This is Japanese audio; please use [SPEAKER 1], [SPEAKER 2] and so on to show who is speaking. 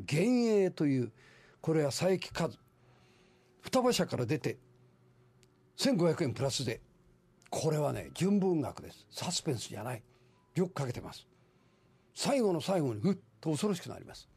[SPEAKER 1] 幻影というこれは佐伯和双葉社から出て1500円プラスでこれはね純文学ですサスペンスじゃないよく書けてます最後の最後にぐっと恐ろしくなります